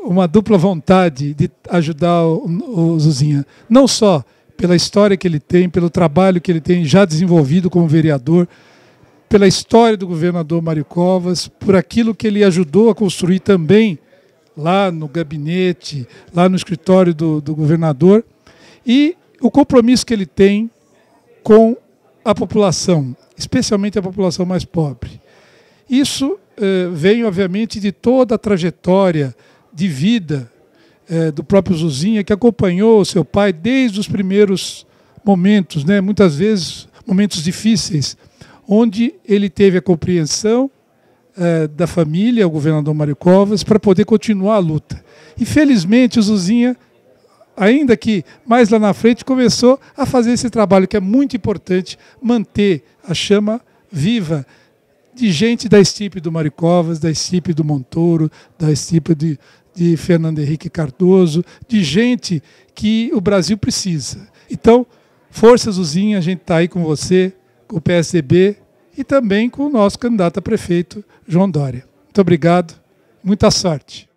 uma dupla vontade de ajudar o, Zuzinha. Não só pela história que ele tem, pelo trabalho que ele tem já desenvolvido como vereador, pela história do governador Mário Covas, por aquilo que ele ajudou a construir também lá no gabinete, lá no escritório do, do governador, e o compromisso que ele tem com a população, especialmente a população mais pobre. Isso eh, vem, obviamente, de toda a trajetória de vida é, do próprio Zuzinha, que acompanhou seu pai desde os primeiros momentos, né? muitas vezes momentos difíceis, onde ele teve a compreensão é, da família, o governador Mário Covas, para poder continuar a luta. Infelizmente, o Zuzinha, ainda que mais lá na frente, começou a fazer esse trabalho que é muito importante manter a chama viva de gente da estipe do Maricovas, da estipe do Montoro, da estipe de, de Fernando Henrique Cardoso, de gente que o Brasil precisa. Então, força Zuzinha, a gente está aí com você, com o PSDB e também com o nosso candidato a prefeito, João Dória. Muito obrigado, muita sorte.